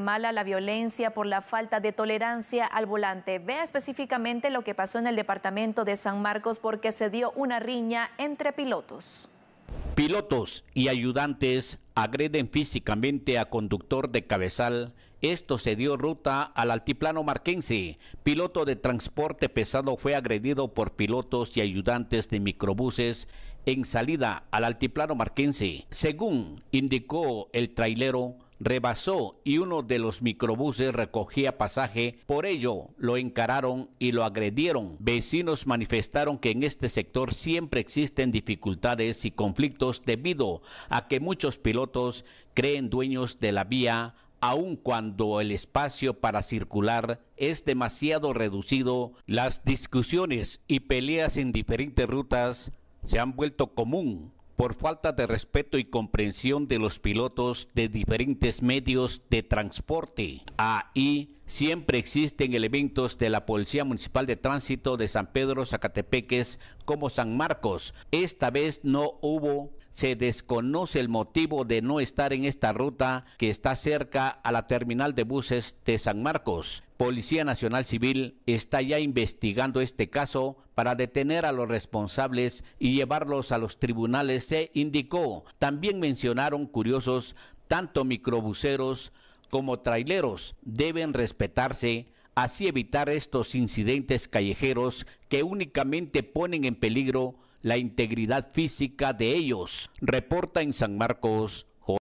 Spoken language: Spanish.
mala la violencia por la falta de tolerancia al volante. Vea específicamente lo que pasó en el departamento de San Marcos porque se dio una riña entre pilotos. Pilotos y ayudantes agreden físicamente a conductor de cabezal. Esto se dio ruta al altiplano marquense. Piloto de transporte pesado fue agredido por pilotos y ayudantes de microbuses en salida al altiplano marquense. Según indicó el trailero, rebasó y uno de los microbuses recogía pasaje. Por ello, lo encararon y lo agredieron. Vecinos manifestaron que en este sector siempre existen dificultades y conflictos debido a que muchos pilotos creen dueños de la vía aun cuando el espacio para circular es demasiado reducido, las discusiones y peleas en diferentes rutas se han vuelto común por falta de respeto y comprensión de los pilotos de diferentes medios de transporte. AI siempre existen elementos de la Policía Municipal de Tránsito de San Pedro Zacatepeques como San Marcos. Esta vez no hubo se desconoce el motivo de no estar en esta ruta que está cerca a la terminal de buses de San Marcos. Policía Nacional Civil está ya investigando este caso para detener a los responsables y llevarlos a los tribunales, se indicó. También mencionaron curiosos tanto microbuseros como traileros deben respetarse, así evitar estos incidentes callejeros que únicamente ponen en peligro la integridad física de ellos, reporta en San Marcos